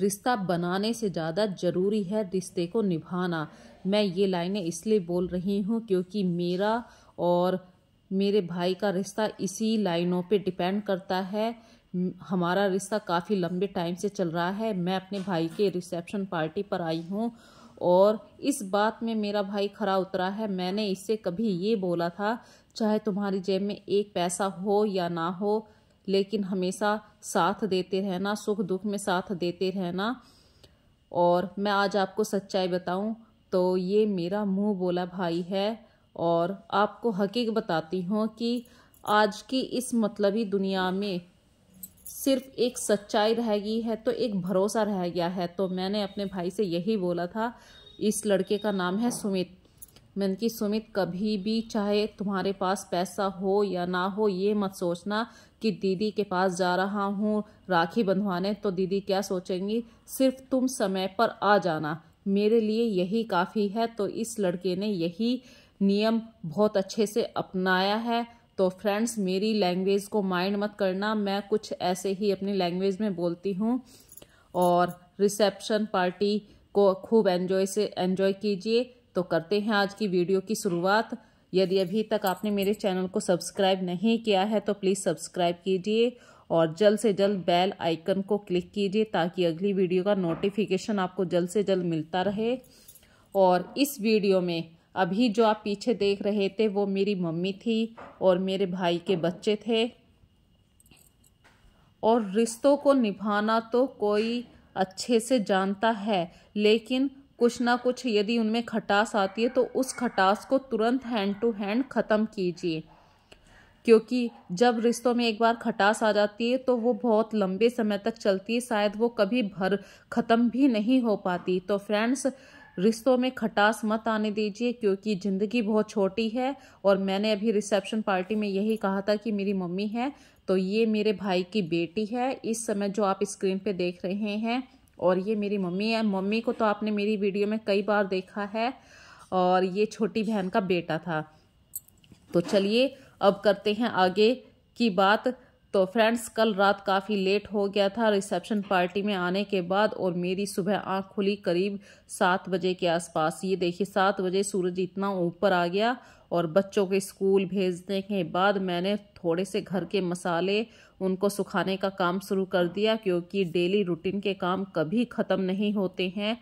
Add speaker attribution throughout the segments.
Speaker 1: रिश्ता बनाने से ज़्यादा ज़रूरी है रिश्ते को निभाना मैं ये लाइनें इसलिए बोल रही हूँ क्योंकि मेरा और मेरे भाई का रिश्ता इसी लाइनों पे डिपेंड करता है हमारा रिश्ता काफ़ी लंबे टाइम से चल रहा है मैं अपने भाई के रिसेप्शन पार्टी पर आई हूँ और इस बात में मेरा भाई खरा उतरा है मैंने इससे कभी ये बोला था चाहे तुम्हारी जेब में एक पैसा हो या ना हो लेकिन हमेशा साथ देते रहना सुख दुख में साथ देते रहना और मैं आज आपको सच्चाई बताऊं तो ये मेरा मुंह बोला भाई है और आपको हकीक बताती हूँ कि आज की इस मतलबी दुनिया में सिर्फ एक सच्चाई रह गई है तो एक भरोसा रह गया है तो मैंने अपने भाई से यही बोला था इस लड़के का नाम है सुमित मैंने कि सुमित कभी भी चाहे तुम्हारे पास पैसा हो या ना हो ये मत सोचना कि दीदी के पास जा रहा हूँ राखी बंधवाने तो दीदी क्या सोचेंगी सिर्फ तुम समय पर आ जाना मेरे लिए यही काफ़ी है तो इस लड़के ने यही नियम बहुत अच्छे से अपनाया है तो फ्रेंड्स मेरी लैंग्वेज को माइंड मत करना मैं कुछ ऐसे ही अपनी लैंग्वेज में बोलती हूँ और रिसेप्शन पार्टी को खूब एन्जॉय से एन्जॉय कीजिए तो करते हैं आज की वीडियो की शुरुआत यदि अभी तक आपने मेरे चैनल को सब्सक्राइब नहीं किया है तो प्लीज़ सब्सक्राइब कीजिए और जल्द से जल्द बेल आइकन को क्लिक कीजिए ताकि अगली वीडियो का नोटिफिकेशन आपको जल्द से जल्द मिलता रहे और इस वीडियो में अभी जो आप पीछे देख रहे थे वो मेरी मम्मी थी और मेरे भाई के बच्चे थे और रिश्तों को निभाना तो कोई अच्छे से जानता है लेकिन कुछ ना कुछ यदि उनमें खटास आती है तो उस खटास को तुरंत हैंड टू हैंड ख़त्म कीजिए क्योंकि जब रिश्तों में एक बार खटास आ जाती है तो वो बहुत लंबे समय तक चलती है शायद वो कभी भर ख़त्म भी नहीं हो पाती तो फ्रेंड्स रिश्तों में खटास मत आने दीजिए क्योंकि ज़िंदगी बहुत छोटी है और मैंने अभी रिसेप्शन पार्टी में यही कहा था कि मेरी मम्मी है तो ये मेरे भाई की बेटी है इस समय जो आप स्क्रीन पे देख रहे हैं और ये मेरी मम्मी है मम्मी को तो आपने मेरी वीडियो में कई बार देखा है और ये छोटी बहन का बेटा था तो चलिए अब करते हैं आगे की बात तो फ्रेंड्स कल रात काफ़ी लेट हो गया था रिसेप्शन पार्टी में आने के बाद और मेरी सुबह आँख खुली करीब सात बजे के आसपास ये देखिए सात बजे सूरज इतना ऊपर आ गया और बच्चों के स्कूल भेजने के बाद मैंने थोड़े से घर के मसाले उनको सुखाने का काम शुरू कर दिया क्योंकि डेली रूटीन के काम कभी ख़त्म नहीं होते हैं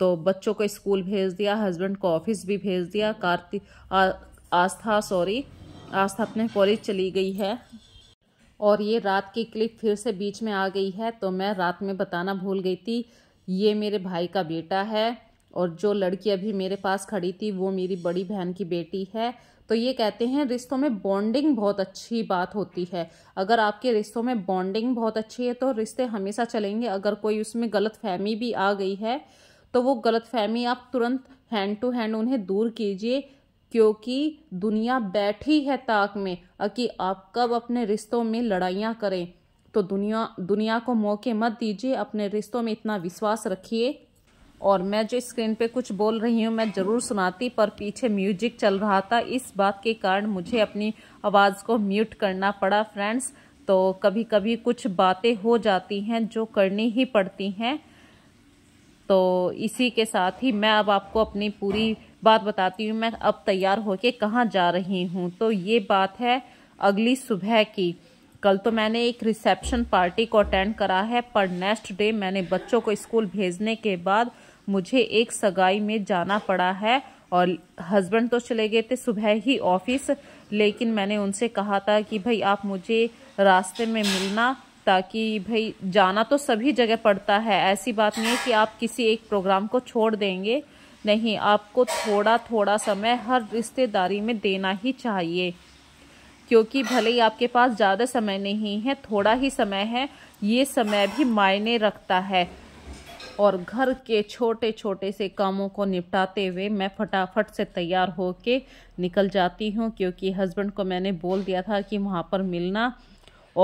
Speaker 1: तो बच्चों को स्कूल भेज दिया हस्बैंड को ऑफिस भी भेज दिया कार्तिक आस्था सॉरी आस्था अपने कॉलेज चली गई है और ये रात की क्लिप फिर से बीच में आ गई है तो मैं रात में बताना भूल गई थी ये मेरे भाई का बेटा है और जो लड़की अभी मेरे पास खड़ी थी वो मेरी बड़ी बहन की बेटी है तो ये कहते हैं रिश्तों में बॉन्डिंग बहुत अच्छी बात होती है अगर आपके रिश्तों में बॉन्डिंग बहुत अच्छी है तो रिश्ते हमेशा चलेंगे अगर कोई उसमें गलत फहमी भी आ गई है तो वो गलत फहमी आप तुरंत हैंड टू हैंड उन्हें दूर कीजिए क्योंकि दुनिया बैठी है ताक में कि आप कब अपने रिश्तों में लड़ाइयाँ करें तो दुनिया दुनिया को मौके मत दीजिए अपने रिश्तों में इतना विश्वास रखिए और मैं जो स्क्रीन पे कुछ बोल रही हूँ मैं ज़रूर सुनाती पर पीछे म्यूजिक चल रहा था इस बात के कारण मुझे अपनी आवाज़ को म्यूट करना पड़ा फ्रेंड्स तो कभी कभी कुछ बातें हो जाती हैं जो करनी ही पड़ती हैं तो इसी के साथ ही मैं अब आपको अपनी पूरी बात बताती हूँ मैं अब तैयार होके कहाँ जा रही हूँ तो ये बात है अगली सुबह की कल तो मैंने एक रिसेप्शन पार्टी को अटेंड करा है पर नेक्स्ट डे मैंने बच्चों को स्कूल भेजने के बाद मुझे एक सगाई में जाना पड़ा है और हस्बैंड तो चले गए थे सुबह ही ऑफिस लेकिन मैंने उनसे कहा था कि भाई आप मुझे रास्ते में मिलना ताकि भाई जाना तो सभी जगह पड़ता है ऐसी बात नहीं है कि आप किसी एक प्रोग्राम को छोड़ देंगे नहीं आपको थोड़ा थोड़ा समय हर रिश्तेदारी में देना ही चाहिए क्योंकि भले ही आपके पास ज़्यादा समय नहीं है थोड़ा ही समय है ये समय भी मायने रखता है और घर के छोटे छोटे से कामों को निपटाते हुए मैं फटाफट से तैयार हो के निकल जाती हूँ क्योंकि हस्बैंड को मैंने बोल दिया था कि वहाँ पर मिलना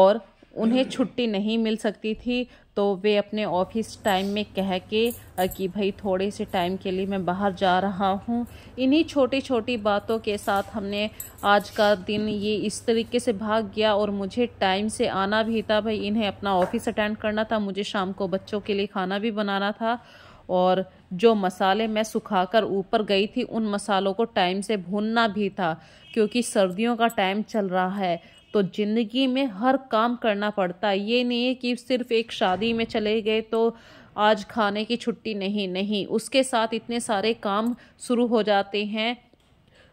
Speaker 1: और उन्हें छुट्टी नहीं मिल सकती थी तो वे अपने ऑफिस टाइम में कह के कि भाई थोड़े से टाइम के लिए मैं बाहर जा रहा हूँ इन्हीं छोटी छोटी बातों के साथ हमने आज का दिन ये इस तरीके से भाग गया और मुझे टाइम से आना भी था भाई इन्हें अपना ऑफिस अटेंड करना था मुझे शाम को बच्चों के लिए खाना भी बनाना था और जो मसाले मैं सुखाकर ऊपर गई थी उन मसालों को टाइम से भूनना भी था क्योंकि सर्दियों का टाइम चल रहा है तो ज़िंदगी में हर काम करना पड़ता है ये नहीं है कि सिर्फ एक शादी में चले गए तो आज खाने की छुट्टी नहीं नहीं उसके साथ इतने सारे काम शुरू हो जाते हैं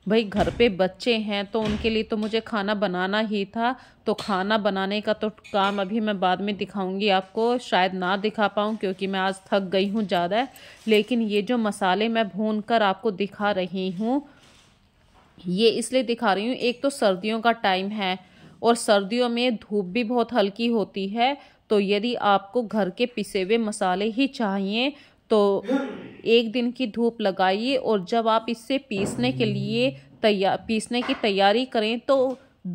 Speaker 1: भाई घर पे बच्चे हैं तो उनके लिए तो मुझे खाना बनाना ही था तो खाना बनाने का तो काम अभी मैं बाद में दिखाऊंगी आपको शायद ना दिखा पाऊँ क्योंकि मैं आज थक गई हूँ ज़्यादा लेकिन ये जो मसाले मैं भून कर आपको दिखा रही हूँ ये इसलिए दिखा रही हूँ एक तो सर्दियों का टाइम है और सर्दियों में धूप भी बहुत हल्की होती है तो यदि आपको घर के पिसे हुए मसाले ही चाहिए तो एक दिन की धूप लगाइए और जब आप इससे पीसने के लिए तैयार पीसने की तैयारी करें तो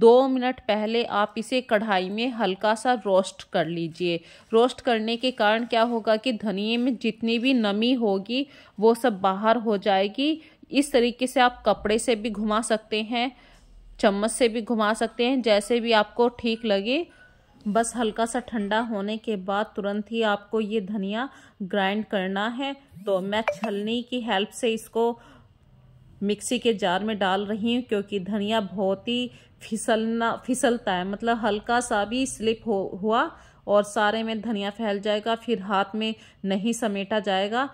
Speaker 1: दो मिनट पहले आप इसे कढ़ाई में हल्का सा रोस्ट कर लीजिए रोस्ट करने के कारण क्या होगा कि धनिए में जितनी भी नमी होगी वो सब बाहर हो जाएगी इस तरीके से आप कपड़े से भी घुमा सकते हैं चम्मच से भी घुमा सकते हैं जैसे भी आपको ठीक लगे बस हल्का सा ठंडा होने के बाद तुरंत ही आपको ये धनिया ग्राइंड करना है तो मैं छलनी की हेल्प से इसको मिक्सी के जार में डाल रही हूँ क्योंकि धनिया बहुत ही फिसलना फिसलता है मतलब हल्का सा भी स्लिप हो हुआ और सारे में धनिया फैल जाएगा फिर हाथ में नहीं समेटा जाएगा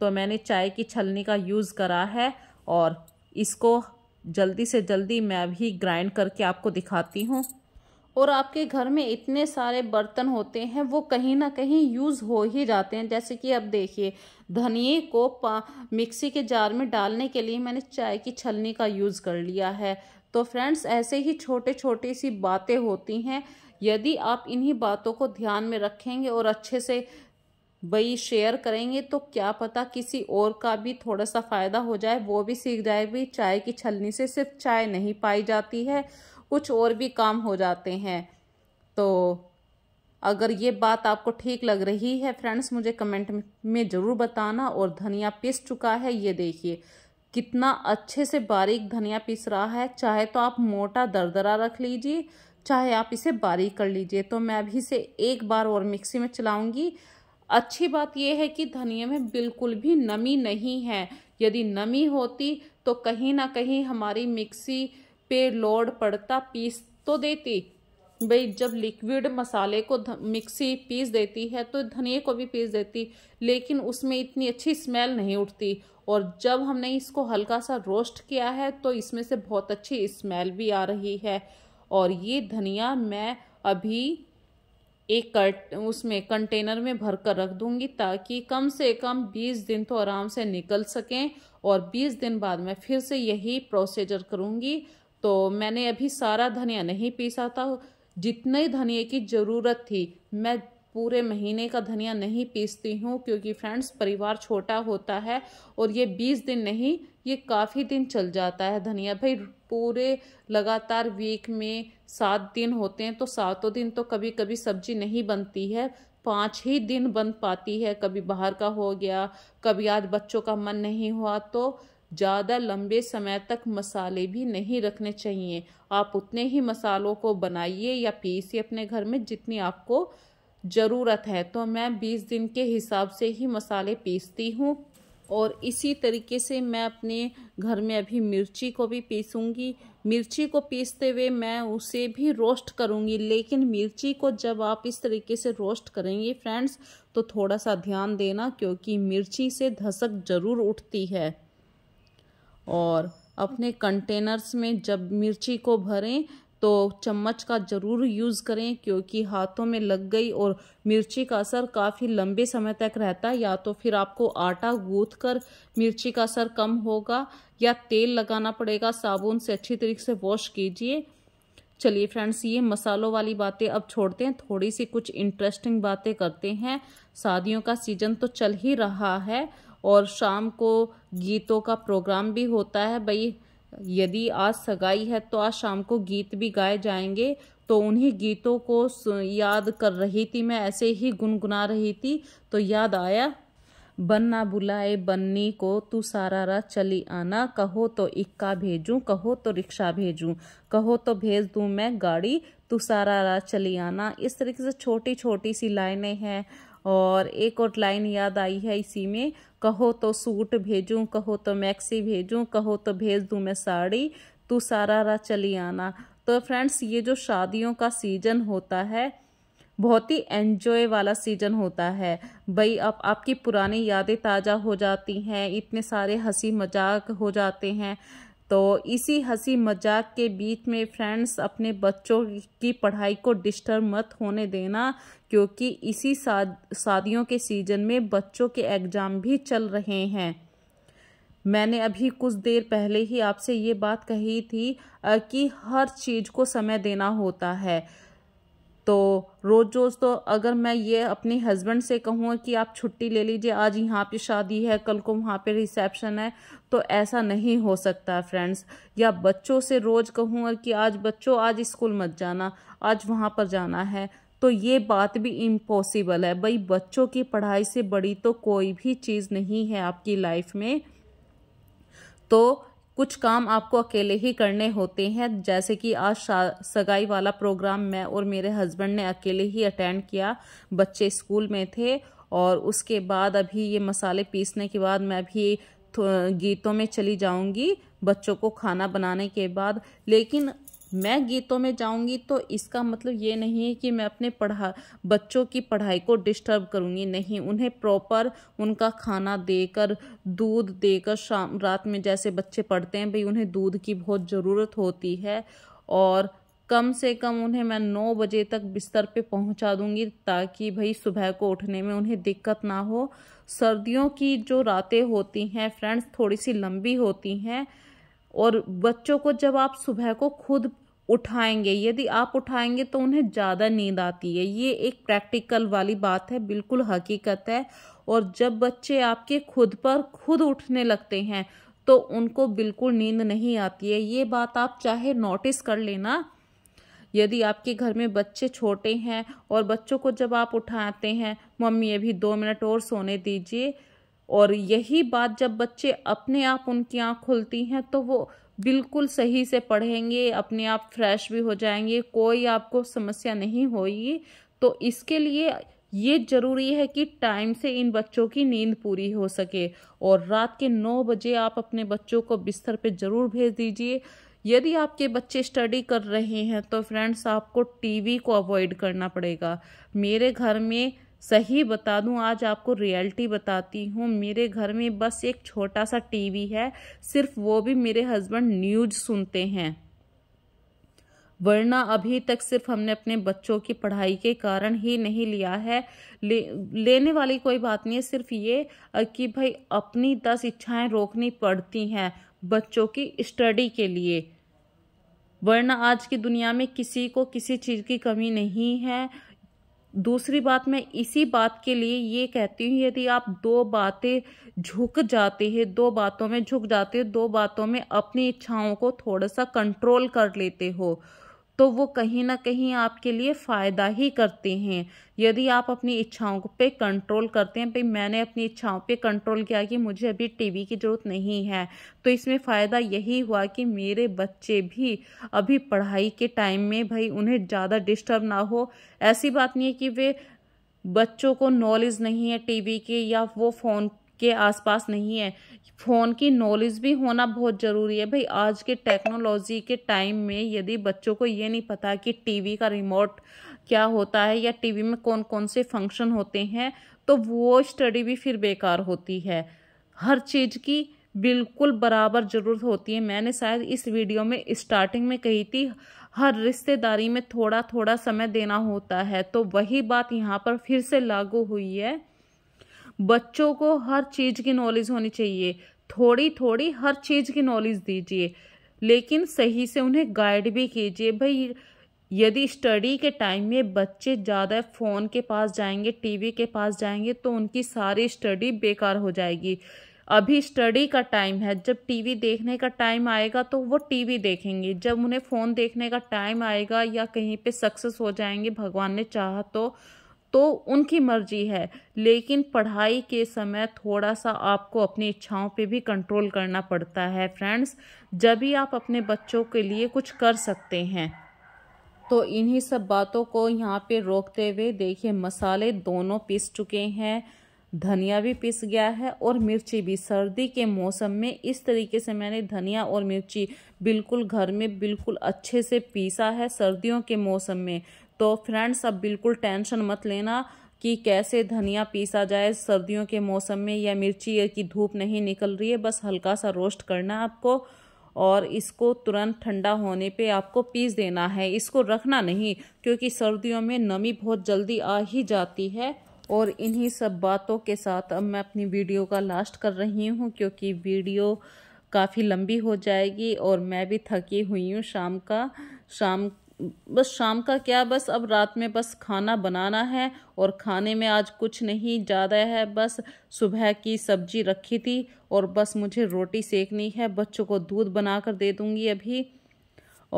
Speaker 1: तो मैंने चाय की छलनी का यूज़ करा है और इसको जल्दी से जल्दी मैं भी ग्राइंड करके आपको दिखाती हूँ और आपके घर में इतने सारे बर्तन होते हैं वो कहीं ना कहीं यूज़ हो ही जाते हैं जैसे कि अब देखिए धनिए को मिक्सी के जार में डालने के लिए मैंने चाय की छलनी का यूज़ कर लिया है तो फ्रेंड्स ऐसे ही छोटे छोटे सी बातें होती हैं यदि आप इन्हीं बातों को ध्यान में रखेंगे और अच्छे से वही शेयर करेंगे तो क्या पता किसी और का भी थोड़ा सा फ़ायदा हो जाए वो भी सीख जाए भी चाय की छलनी से सिर्फ चाय नहीं पाई जाती है कुछ और भी काम हो जाते हैं तो अगर ये बात आपको ठीक लग रही है फ्रेंड्स मुझे कमेंट में ज़रूर बताना और धनिया पिस चुका है ये देखिए कितना अच्छे से बारीक धनिया पिस रहा है चाहे तो आप मोटा दरदरा रख लीजिए चाहे आप इसे बारीक कर लीजिए तो मैं अभी इसे एक बार और मिक्सी में चलाऊंगी अच्छी बात यह है कि धनिया में बिल्कुल भी नमी नहीं है यदि नमी होती तो कहीं ना कहीं हमारी मिक्सी पे लोड पड़ता पीस तो देती भाई जब लिक्विड मसाले को मिक्सी पीस देती है तो धनिए को भी पीस देती लेकिन उसमें इतनी अच्छी स्मेल नहीं उठती और जब हमने इसको हल्का सा रोस्ट किया है तो इसमें से बहुत अच्छी स्मेल भी आ रही है और ये धनिया मैं अभी एक कट उसमें कंटेनर में भर कर रख दूंगी ताकि कम से कम 20 दिन तो आराम से निकल सकें और 20 दिन बाद मैं फिर से यही प्रोसीजर करूंगी तो मैंने अभी सारा धनिया नहीं पीसा था जितने धनिया की ज़रूरत थी मैं पूरे महीने का धनिया नहीं पीसती हूँ क्योंकि फ्रेंड्स परिवार छोटा होता है और ये बीस दिन नहीं ये काफ़ी दिन चल जाता है धनिया भाई पूरे लगातार वीक में सात दिन होते हैं तो सातों दिन तो कभी कभी सब्जी नहीं बनती है पाँच ही दिन बन पाती है कभी बाहर का हो गया कभी आज बच्चों का मन नहीं हुआ तो ज़्यादा लंबे समय तक मसाले भी नहीं रखने चाहिए आप उतने ही मसालों को बनाइए या पीसिए अपने घर में जितनी आपको ज़रूरत है तो मैं 20 दिन के हिसाब से ही मसाले पीसती हूँ और इसी तरीके से मैं अपने घर में अभी मिर्ची को भी पीसूँगी मिर्ची को पीसते हुए मैं उसे भी रोस्ट करूँगी लेकिन मिर्ची को जब आप इस तरीके से रोस्ट करेंगे फ्रेंड्स तो थोड़ा सा ध्यान देना क्योंकि मिर्ची से धसक ज़रूर उठती है और अपने कंटेनर्स में जब मिर्ची को भरें तो चम्मच का ज़रूर यूज़ करें क्योंकि हाथों में लग गई और मिर्ची का असर काफ़ी लंबे समय तक रहता है या तो फिर आपको आटा गूँथ कर मिर्ची का असर कम होगा या तेल लगाना पड़ेगा साबुन से अच्छी तरीके से वॉश कीजिए चलिए फ्रेंड्स ये मसालों वाली बातें अब छोड़ते हैं थोड़ी सी कुछ इंटरेस्टिंग बातें करते हैं शादियों का सीजन तो चल ही रहा है और शाम को गीतों का प्रोग्राम भी होता है भाई यदि आज सगाई है तो आज शाम को गीत भी गाए जाएंगे तो उन्हीं गीतों को याद कर रही थी मैं ऐसे ही गुनगुना रही थी तो याद आया बन्ना बुलाए बन्नी को तू सारा रात चली आना कहो तो इक्का भेजूं कहो तो रिक्शा भेजूं कहो तो भेज दूं मैं गाड़ी तू सारा रात चली आना इस तरीके से छोटी छोटी सी लाइनें हैं और एक और लाइन याद आई है इसी में कहो तो सूट भेजूँ कहो तो मैक्सी भेजूँ कहो तो भेज दूँ मैं साड़ी तू सारा रा चली आना तो फ्रेंड्स ये जो शादियों का सीज़न होता है बहुत ही एन्जॉय वाला सीज़न होता है भाई आप आपकी पुरानी यादें ताज़ा हो जाती हैं इतने सारे हंसी मजाक हो जाते हैं तो इसी हंसी मजाक के बीच में फ्रेंड्स अपने बच्चों की पढ़ाई को डिस्टर्ब मत होने देना क्योंकि इसी शादियों के सीज़न में बच्चों के एग्ज़ाम भी चल रहे हैं मैंने अभी कुछ देर पहले ही आपसे ये बात कही थी कि हर चीज़ को समय देना होता है तो रोज़ रोज़ तो अगर मैं ये अपने हस्बैंड से कहूँ कि आप छुट्टी ले लीजिए आज यहाँ पे शादी है कल को वहाँ पे रिसेप्शन है तो ऐसा नहीं हो सकता फ्रेंड्स या बच्चों से रोज़ कहूँगा कि आज बच्चों आज स्कूल मत जाना आज वहाँ पर जाना है तो ये बात भी इम्पॉसिबल है भाई बच्चों की पढ़ाई से बड़ी तो कोई भी चीज़ नहीं है आपकी लाइफ में तो कुछ काम आपको अकेले ही करने होते हैं जैसे कि आज सगाई वाला प्रोग्राम मैं और मेरे हस्बैंड ने अकेले ही अटेंड किया बच्चे स्कूल में थे और उसके बाद अभी ये मसाले पीसने के बाद मैं अभी गीतों में चली जाऊंगी बच्चों को खाना बनाने के बाद लेकिन मैं गीतों में जाऊंगी तो इसका मतलब ये नहीं है कि मैं अपने पढ़ा बच्चों की पढ़ाई को डिस्टर्ब करूंगी नहीं उन्हें प्रॉपर उनका खाना देकर दूध देकर शाम रात में जैसे बच्चे पढ़ते हैं भाई उन्हें दूध की बहुत ज़रूरत होती है और कम से कम उन्हें मैं नौ बजे तक बिस्तर पे पहुंचा दूंगी ताकि भाई सुबह को उठने में उन्हें दिक्कत ना हो सर्दियों की जो रातें होती हैं फ्रेंड्स थोड़ी सी लंबी होती हैं और बच्चों को जब आप सुबह को खुद उठाएंगे यदि आप उठाएंगे तो उन्हें ज़्यादा नींद आती है ये एक प्रैक्टिकल वाली बात है बिल्कुल हकीकत है और जब बच्चे आपके खुद पर खुद उठने लगते हैं तो उनको बिल्कुल नींद नहीं आती है ये बात आप चाहे नोटिस कर लेना यदि आपके घर में बच्चे छोटे हैं और बच्चों को जब आप उठाते हैं मम्मी अभी दो मिनट और सोने दीजिए और यही बात जब बच्चे अपने आप उनकी आँख खुलती हैं तो वो बिल्कुल सही से पढ़ेंगे अपने आप फ्रेश भी हो जाएंगे कोई आपको समस्या नहीं होगी तो इसके लिए ये ज़रूरी है कि टाइम से इन बच्चों की नींद पूरी हो सके और रात के नौ बजे आप अपने बच्चों को बिस्तर पे ज़रूर भेज दीजिए यदि आपके बच्चे स्टडी कर रहे हैं तो फ्रेंड्स आपको टीवी को अवॉइड करना पड़ेगा मेरे घर में सही बता दूं आज आपको रियलिटी बताती हूँ मेरे घर में बस एक छोटा सा टीवी है सिर्फ वो भी मेरे हस्बैंड न्यूज सुनते हैं वरना अभी तक सिर्फ हमने अपने बच्चों की पढ़ाई के कारण ही नहीं लिया है ले लेने वाली कोई बात नहीं है सिर्फ ये कि भाई अपनी दस इच्छाएं रोकनी पड़ती हैं बच्चों की स्टडी के लिए वरना आज की दुनिया में किसी को किसी चीज़ की कमी नहीं है दूसरी बात मैं इसी बात के लिए ये कहती हूँ यदि आप दो बातें झुक जाते हैं दो बातों में झुक जाते हो दो बातों में अपनी इच्छाओं को थोड़ा सा कंट्रोल कर लेते हो तो वो कहीं ना कहीं आपके लिए फ़ायदा ही करते हैं यदि आप अपनी इच्छाओं पे कंट्रोल करते हैं भाई मैंने अपनी इच्छाओं पे कंट्रोल किया कि मुझे अभी टीवी की ज़रूरत नहीं है तो इसमें फ़ायदा यही हुआ कि मेरे बच्चे भी अभी पढ़ाई के टाइम में भाई उन्हें ज़्यादा डिस्टर्ब ना हो ऐसी बात नहीं है कि वे बच्चों को नॉलेज नहीं है टीवी की या वो फ़ोन के आसपास नहीं है फ़ोन की नॉलेज भी होना बहुत ज़रूरी है भाई आज के टेक्नोलॉजी के टाइम में यदि बच्चों को ये नहीं पता कि टीवी का रिमोट क्या होता है या टीवी में कौन कौन से फंक्शन होते हैं तो वो स्टडी भी फिर बेकार होती है हर चीज़ की बिल्कुल बराबर ज़रूरत होती है मैंने शायद इस वीडियो में स्टार्टिंग में कही थी हर रिश्तेदारी में थोड़ा थोड़ा समय देना होता है तो वही बात यहाँ पर फिर से लागू हुई है बच्चों को हर चीज़ की नॉलेज होनी चाहिए थोड़ी थोड़ी हर चीज़ की नॉलेज दीजिए लेकिन सही से उन्हें गाइड भी कीजिए भाई यदि स्टडी के टाइम में बच्चे ज़्यादा फ़ोन के पास जाएंगे टीवी के पास जाएंगे तो उनकी सारी स्टडी बेकार हो जाएगी अभी स्टडी का टाइम है जब टीवी देखने का टाइम आएगा तो वो टीवी देखेंगे जब उन्हें फ़ोन देखने का टाइम आएगा या कहीं पे सक्सेस हो जाएंगे भगवान ने चाहा तो तो उनकी मर्जी है लेकिन पढ़ाई के समय थोड़ा सा आपको अपनी इच्छाओं पे भी कंट्रोल करना पड़ता है फ्रेंड्स जब भी आप अपने बच्चों के लिए कुछ कर सकते हैं तो इन्हीं सब बातों को यहाँ पे रोकते हुए देखिए मसाले दोनों पिस चुके हैं धनिया भी पिस गया है और मिर्ची भी सर्दी के मौसम में इस तरीके से मैंने धनिया और मिर्ची बिल्कुल घर में बिल्कुल अच्छे से पीसा है सर्दियों के मौसम में तो फ्रेंड्स अब बिल्कुल टेंशन मत लेना कि कैसे धनिया पीसा जाए सर्दियों के मौसम में या मिर्ची की धूप नहीं निकल रही है बस हल्का सा रोस्ट करना आपको और इसको तुरंत ठंडा होने पे आपको पीस देना है इसको रखना नहीं क्योंकि सर्दियों में नमी बहुत जल्दी आ ही जाती है और इन्हीं सब बातों के साथ अब मैं अपनी वीडियो का लास्ट कर रही हूँ क्योंकि वीडियो काफ़ी लंबी हो जाएगी और मैं भी थकी हुई हूँ शाम का शाम बस शाम का क्या बस अब रात में बस खाना बनाना है और खाने में आज कुछ नहीं ज़्यादा है बस सुबह की सब्जी रखी थी और बस मुझे रोटी सेकनी है बच्चों को दूध बना कर दे दूँगी अभी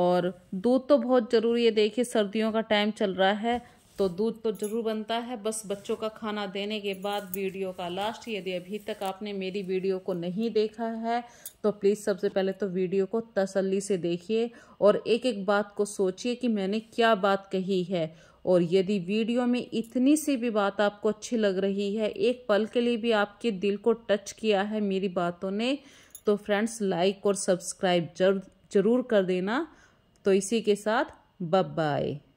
Speaker 1: और दूध तो बहुत ज़रूरी है देखिए सर्दियों का टाइम चल रहा है तो दूध तो जरूर बनता है बस बच्चों का खाना देने के बाद वीडियो का लास्ट यदि अभी तक आपने मेरी वीडियो को नहीं देखा है तो प्लीज़ सबसे पहले तो वीडियो को तसल्ली से देखिए और एक एक बात को सोचिए कि मैंने क्या बात कही है और यदि वीडियो में इतनी सी भी बात आपको अच्छी लग रही है एक पल के लिए भी आपके दिल को टच किया है मेरी बातों ने तो फ्रेंड्स लाइक और सब्सक्राइब जरूर जरूर कर देना तो इसी के साथ बाय